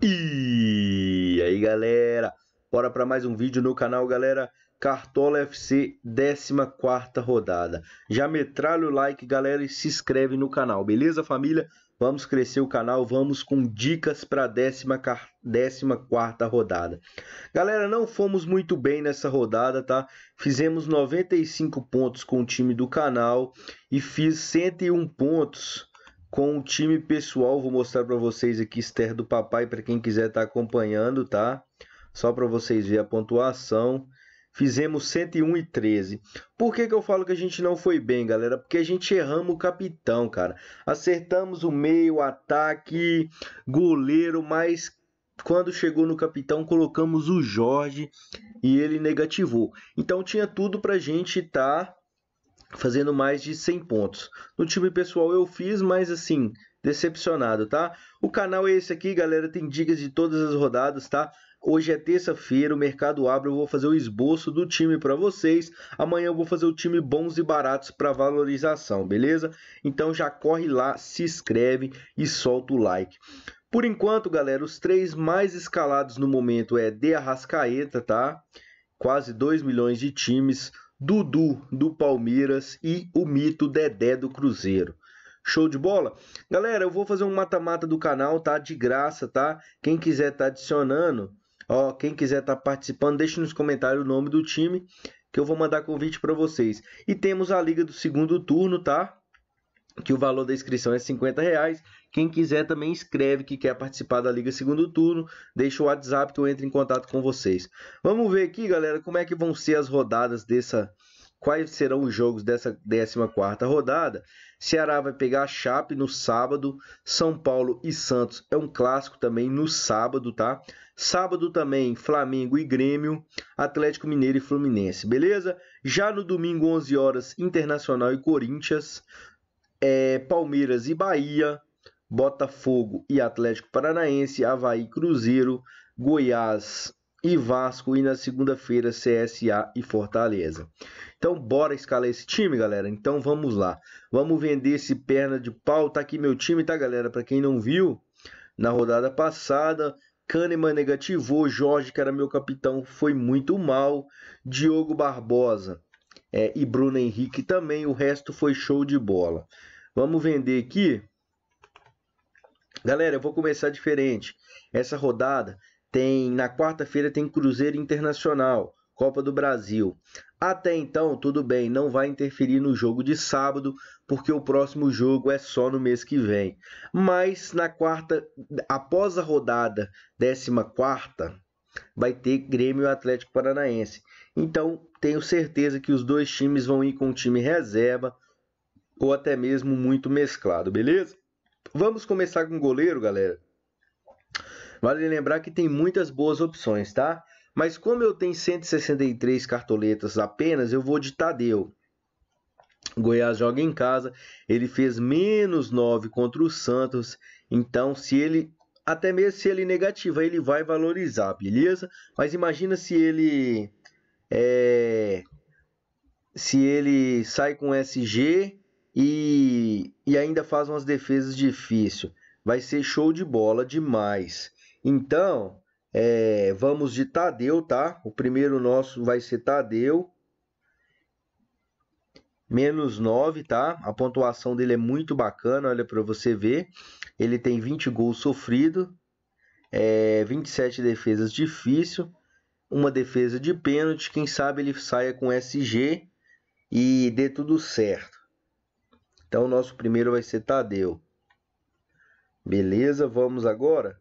E aí galera, bora para mais um vídeo no canal galera Cartola FC 14 rodada Já metralha o like galera e se inscreve no canal, beleza família? Vamos crescer o canal, vamos com dicas para a 14ª rodada. Galera, não fomos muito bem nessa rodada, tá? Fizemos 95 pontos com o time do canal e fiz 101 pontos com o time pessoal. Vou mostrar para vocês aqui externo do papai para quem quiser estar tá acompanhando, tá? Só para vocês verem a pontuação. Fizemos 101 e 13. Por que, que eu falo que a gente não foi bem, galera? Porque a gente erramos o capitão, cara. Acertamos o meio, ataque, goleiro, mas quando chegou no capitão, colocamos o Jorge e ele negativou. Então tinha tudo a gente estar tá fazendo mais de 100 pontos. No time pessoal eu fiz, mas assim, decepcionado, tá? O canal é esse aqui, galera, tem dicas de todas as rodadas, tá? Hoje é terça-feira, o mercado abre, eu vou fazer o esboço do time para vocês. Amanhã eu vou fazer o time bons e baratos para valorização, beleza? Então já corre lá, se inscreve e solta o like. Por enquanto, galera, os três mais escalados no momento é De Arrascaeta, tá? Quase 2 milhões de times, Dudu do Palmeiras e o mito Dedé do Cruzeiro. Show de bola? Galera, eu vou fazer um mata-mata do canal, tá? De graça, tá? Quem quiser tá adicionando, ó, quem quiser tá participando, deixe nos comentários o nome do time que eu vou mandar convite para vocês. E temos a liga do segundo turno, tá? que o valor da inscrição é 50 reais. Quem quiser também escreve que quer participar da Liga Segundo Turno, deixa o WhatsApp que eu entro em contato com vocês. Vamos ver aqui, galera, como é que vão ser as rodadas dessa. Quais serão os jogos dessa 14 rodada? Ceará vai pegar a Chape no sábado. São Paulo e Santos é um clássico também no sábado, tá? Sábado também Flamengo e Grêmio, Atlético Mineiro e Fluminense, beleza? Já no domingo, 11 horas, Internacional e Corinthians é, Palmeiras e Bahia, Botafogo e Atlético Paranaense, Havaí Cruzeiro, Goiás e Vasco e na segunda-feira CSA e Fortaleza. Então bora escalar esse time, galera. Então vamos lá. Vamos vender esse perna de pau. Tá aqui meu time, tá, galera? Para quem não viu, na rodada passada, Kahneman negativou, Jorge, que era meu capitão, foi muito mal, Diogo Barbosa é, e Bruno Henrique também. O resto foi show de bola. Vamos vender aqui. Galera, eu vou começar diferente. Essa rodada tem na quarta-feira tem Cruzeiro Internacional, Copa do Brasil. Até então, tudo bem, não vai interferir no jogo de sábado, porque o próximo jogo é só no mês que vem. Mas na quarta, após a rodada 14 quarta, vai ter Grêmio Atlético Paranaense. Então, tenho certeza que os dois times vão ir com o time reserva ou até mesmo muito mesclado, beleza? Vamos começar com o goleiro, galera. Vale lembrar que tem muitas boas opções, tá? Mas como eu tenho 163 cartoletas apenas, eu vou de Tadeu. O Goiás joga em casa, ele fez menos 9 contra o Santos, então se ele até mesmo se ele negativa ele vai valorizar, beleza? Mas imagina se ele é, se ele sai com SG e, e ainda faz umas defesas difíceis. Vai ser show de bola demais. Então, é, vamos de Tadeu, tá? O primeiro nosso vai ser Tadeu. Menos 9, tá? A pontuação dele é muito bacana, olha para você ver. Ele tem 20 gols sofrido, é, 27 defesas difícil, uma defesa de pênalti, quem sabe ele saia com SG e dê tudo certo. Então o nosso primeiro vai ser Tadeu. Beleza, vamos agora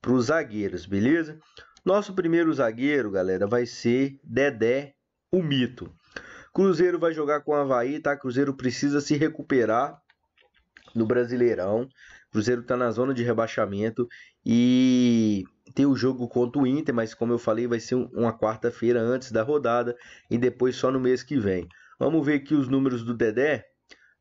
para os zagueiros, beleza? Nosso primeiro zagueiro, galera, vai ser Dedé, o mito. Cruzeiro vai jogar com o Havaí, tá? Cruzeiro precisa se recuperar no Brasileirão. Cruzeiro tá na zona de rebaixamento e ter o jogo contra o Inter, mas como eu falei, vai ser uma quarta-feira antes da rodada e depois só no mês que vem. Vamos ver aqui os números do Dedé.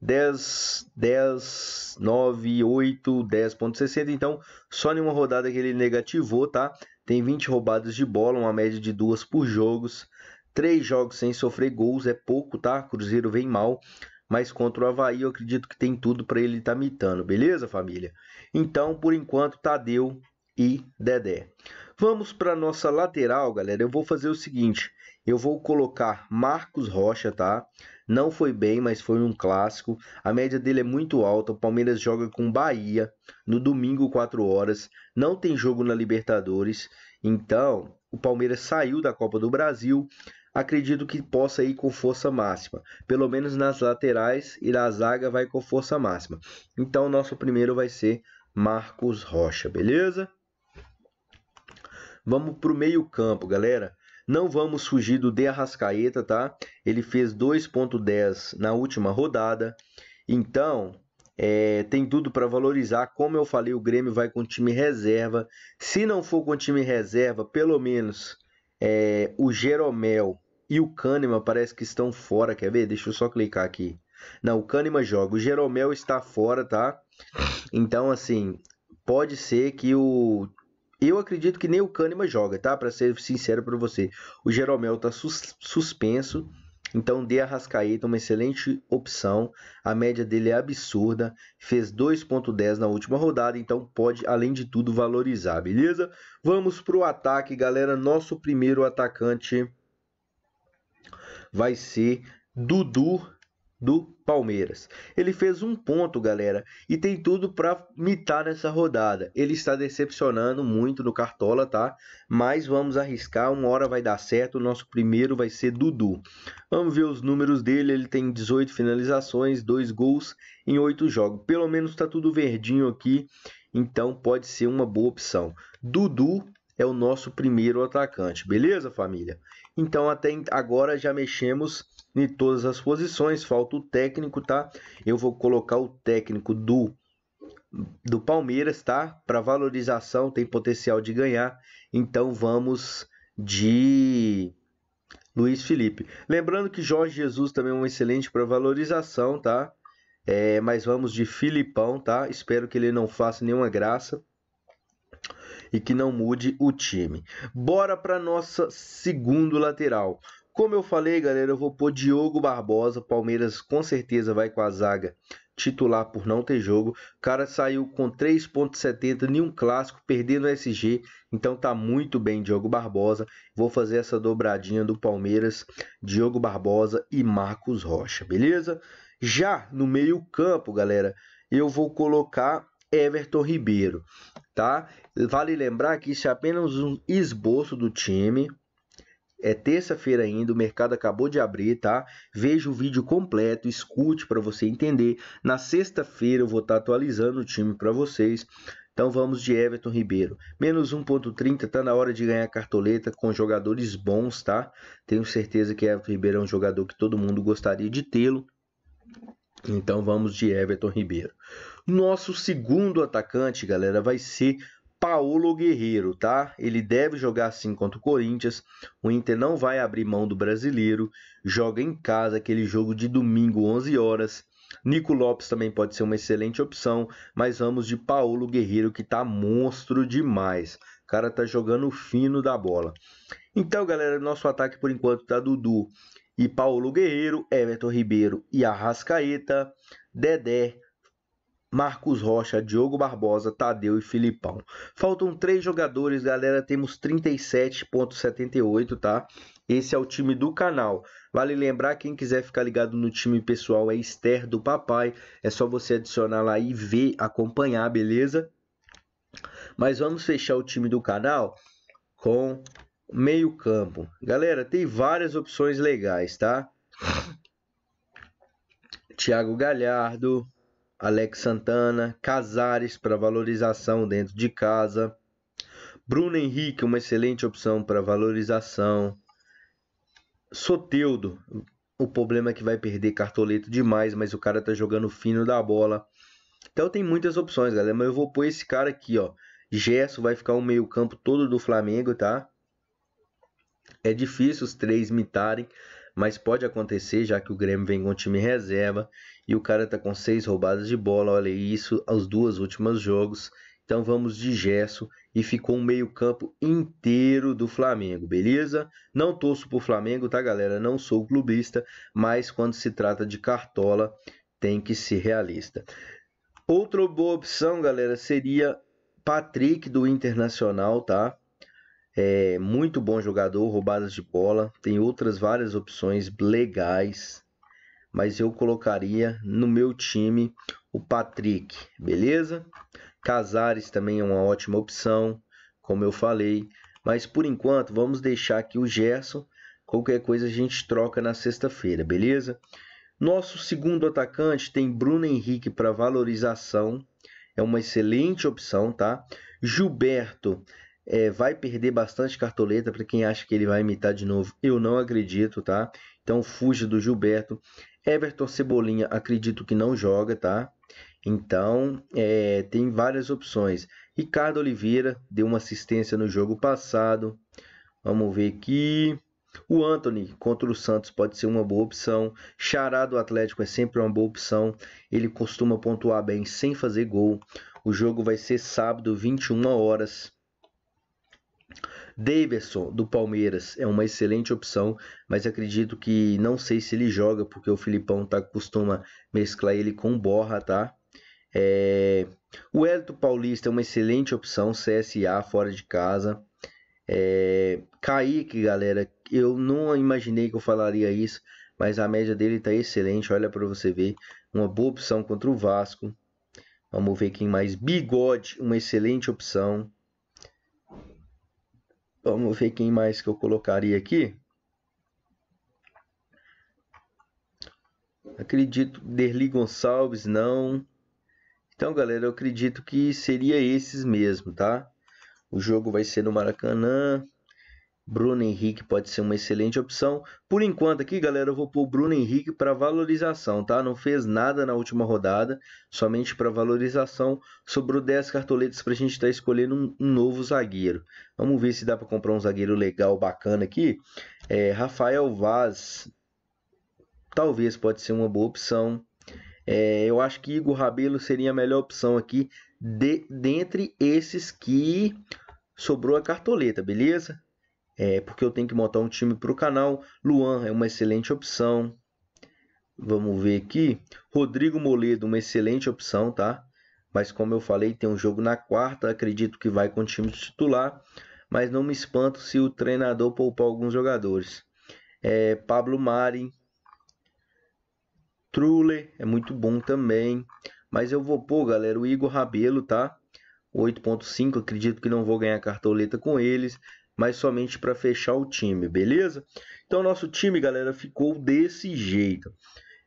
10, 10, 9, 8, 10.60. Então, só em uma rodada que ele negativou, tá? Tem 20 roubadas de bola, uma média de duas por jogos. Três jogos sem sofrer gols é pouco, tá? Cruzeiro vem mal, mas contra o Havaí eu acredito que tem tudo para ele estar tá mitando, beleza, família? Então, por enquanto, Tadeu e Dedé. Vamos para nossa lateral, galera. Eu vou fazer o seguinte, eu vou colocar Marcos Rocha, tá? Não foi bem, mas foi um clássico. A média dele é muito alta. O Palmeiras joga com Bahia no domingo, 4 horas. Não tem jogo na Libertadores. Então, o Palmeiras saiu da Copa do Brasil. Acredito que possa ir com força máxima. Pelo menos nas laterais e na zaga vai com força máxima. Então, nosso primeiro vai ser Marcos Rocha, beleza? Vamos para o meio-campo, galera. Não vamos fugir do De Arrascaeta, tá? Ele fez 2,10 na última rodada. Então, é, tem tudo para valorizar. Como eu falei, o Grêmio vai com time reserva. Se não for com time reserva, pelo menos é, o Jeromel e o Kahneman parece que estão fora. Quer ver? Deixa eu só clicar aqui. Não, o Kahneman joga. O Jeromel está fora, tá? Então, assim, pode ser que o eu acredito que nem o Kahneman joga, tá? Para ser sincero para você. O Jeromel tá sus suspenso. Então, De Arrascaeta, uma excelente opção. A média dele é absurda. Fez 2,10 na última rodada. Então, pode, além de tudo, valorizar, beleza? Vamos para o ataque, galera. Nosso primeiro atacante vai ser Dudu do Palmeiras. Ele fez um ponto, galera, e tem tudo para mitar nessa rodada. Ele está decepcionando muito no Cartola, tá? Mas vamos arriscar, uma hora vai dar certo. O nosso primeiro vai ser Dudu. Vamos ver os números dele. Ele tem 18 finalizações, 2 gols em 8 jogos. Pelo menos está tudo verdinho aqui, então pode ser uma boa opção. Dudu é o nosso primeiro atacante, beleza, família? Então, até agora já mexemos em todas as posições, falta o técnico, tá? Eu vou colocar o técnico do do Palmeiras, tá? Para valorização, tem potencial de ganhar. Então vamos de Luiz Felipe. Lembrando que Jorge Jesus também é um excelente para valorização, tá? É, mas vamos de Filipão, tá? Espero que ele não faça nenhuma graça e que não mude o time. Bora para nossa segundo lateral. Como eu falei, galera, eu vou pôr Diogo Barbosa. Palmeiras com certeza vai com a zaga titular por não ter jogo. O cara saiu com 3.70 em um clássico, perdendo o SG. Então tá muito bem Diogo Barbosa. Vou fazer essa dobradinha do Palmeiras, Diogo Barbosa e Marcos Rocha, beleza? Já no meio-campo, galera, eu vou colocar Everton Ribeiro tá? Vale lembrar que isso é apenas um esboço do time. É terça-feira ainda, o mercado acabou de abrir, tá? Veja o vídeo completo, escute para você entender. Na sexta-feira eu vou estar tá atualizando o time para vocês. Então vamos de Everton Ribeiro. Menos 1.30, tá na hora de ganhar cartoleta com jogadores bons, tá? Tenho certeza que Everton Ribeiro é um jogador que todo mundo gostaria de tê-lo. Então vamos de Everton Ribeiro. Nosso segundo atacante, galera, vai ser Paulo Guerreiro, tá? Ele deve jogar sim contra o Corinthians. O Inter não vai abrir mão do brasileiro. Joga em casa aquele jogo de domingo, 11 horas. Nico Lopes também pode ser uma excelente opção, mas vamos de Paulo Guerreiro que tá monstro demais. O cara tá jogando fino da bola. Então, galera, nosso ataque por enquanto tá Dudu e Paulo Guerreiro, Everton Ribeiro e Arrascaeta, Dedé, Marcos Rocha, Diogo Barbosa, Tadeu e Filipão. Faltam três jogadores, galera. Temos 37,78, tá? Esse é o time do canal. Vale lembrar, quem quiser ficar ligado no time pessoal é Esther do Papai. É só você adicionar lá e ver, acompanhar, beleza? Mas vamos fechar o time do canal com meio campo. Galera, tem várias opções legais, tá? Thiago Galhardo, Alex Santana, Casares para valorização dentro de casa, Bruno Henrique, uma excelente opção para valorização, Soteudo, o problema é que vai perder cartoleto demais, mas o cara tá jogando fino da bola. Então tem muitas opções, galera, mas eu vou pôr esse cara aqui, ó. Gesso vai ficar o meio-campo todo do Flamengo, tá? É difícil os três mitarem, mas pode acontecer, já que o Grêmio vem com um time reserva e o cara tá com seis roubadas de bola, olha isso, aos duas últimas jogos. Então vamos de gesso e ficou um meio-campo inteiro do Flamengo, beleza? Não torço pro Flamengo, tá, galera? Não sou clubista, mas quando se trata de cartola, tem que ser realista. Outra boa opção, galera, seria Patrick do Internacional, tá? é muito bom jogador, roubadas de bola, tem outras várias opções legais, mas eu colocaria no meu time o Patrick, beleza? Casares também é uma ótima opção, como eu falei, mas por enquanto vamos deixar aqui o Gerson, qualquer coisa a gente troca na sexta-feira, beleza? Nosso segundo atacante tem Bruno Henrique para valorização, é uma excelente opção, tá? Gilberto é, vai perder bastante cartoleta para quem acha que ele vai imitar de novo. Eu não acredito, tá? Então fuja do Gilberto. Everton Cebolinha, acredito que não joga, tá? Então é, tem várias opções. Ricardo Oliveira deu uma assistência no jogo passado. Vamos ver aqui. O Anthony contra o Santos pode ser uma boa opção. Chará do Atlético é sempre uma boa opção. Ele costuma pontuar bem sem fazer gol. O jogo vai ser sábado, 21 horas. Davidson, do Palmeiras, é uma excelente opção, mas acredito que não sei se ele joga, porque o Filipão tá, costuma mesclar ele com borra, tá? É... O Elito Paulista é uma excelente opção, CSA fora de casa. É... Kaique, galera, eu não imaginei que eu falaria isso, mas a média dele tá excelente, olha para você ver. Uma boa opção contra o Vasco. Vamos ver quem mais. Bigode, uma excelente opção. Vamos ver quem mais que eu colocaria aqui. Acredito, Derli Gonçalves, não. Então, galera, eu acredito que seria esses mesmo, tá? O jogo vai ser no Maracanã. Bruno Henrique pode ser uma excelente opção. Por enquanto aqui, galera, eu vou pôr o Bruno Henrique para valorização, tá? Não fez nada na última rodada, somente para valorização. Sobrou 10 cartoletas para a gente estar tá escolhendo um, um, novo zagueiro. Vamos ver se dá para comprar um zagueiro legal, bacana aqui. É, Rafael Vaz, talvez pode ser uma boa opção. É, eu acho que Igor Rabelo seria a melhor opção aqui, de, dentre esses que sobrou a cartoleta, beleza? é, porque eu tenho que montar um time para o canal. Luan é uma excelente opção. Vamos ver aqui. Rodrigo Moledo, uma excelente opção, tá? Mas como eu falei, tem um jogo na quarta. Acredito que vai com o time titular. Mas não me espanto se o treinador poupar alguns jogadores. É, Pablo Mari. Trulli é muito bom também. Mas eu vou pôr, galera, o Igor Rabelo, tá? 8.5, acredito que não vou ganhar cartoleta com eles mas somente para fechar o time, beleza? Então nosso time, galera, ficou desse jeito.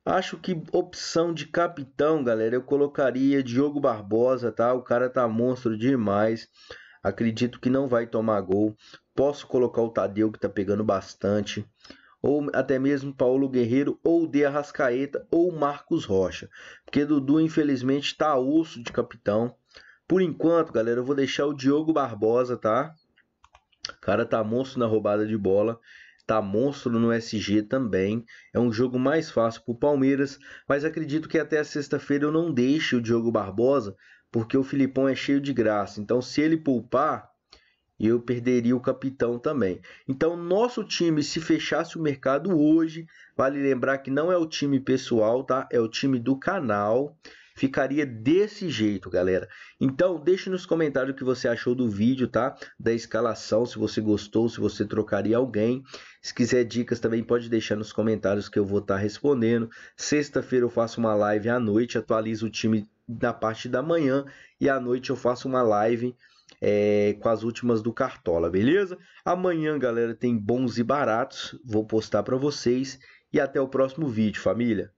Acho que opção de capitão, galera, eu colocaria Diogo Barbosa, tá? O cara tá monstro demais. Acredito que não vai tomar gol. Posso colocar o Tadeu que tá pegando bastante, ou até mesmo Paulo Guerreiro ou De Arrascaeta ou Marcos Rocha. Porque Dudu infelizmente tá osso de capitão. Por enquanto, galera, eu vou deixar o Diogo Barbosa, tá? cara tá monstro na roubada de bola, tá monstro no SG também. É um jogo mais fácil para o Palmeiras, mas acredito que até sexta-feira eu não deixe o Diogo Barbosa, porque o Filipão é cheio de graça. Então, se ele poupar, eu perderia o capitão também. Então, nosso time, se fechasse o mercado hoje, vale lembrar que não é o time pessoal, tá? É o time do canal ficaria desse jeito, galera. Então, deixe nos comentários o que você achou do vídeo, tá? Da escalação, se você gostou, se você trocaria alguém. Se quiser dicas também pode deixar nos comentários que eu vou estar tá respondendo. Sexta-feira eu faço uma live à noite, atualizo o time na parte da manhã e à noite eu faço uma live é, com as últimas do Cartola, beleza? Amanhã, galera, tem bons e baratos, vou postar para vocês e até o próximo vídeo, família.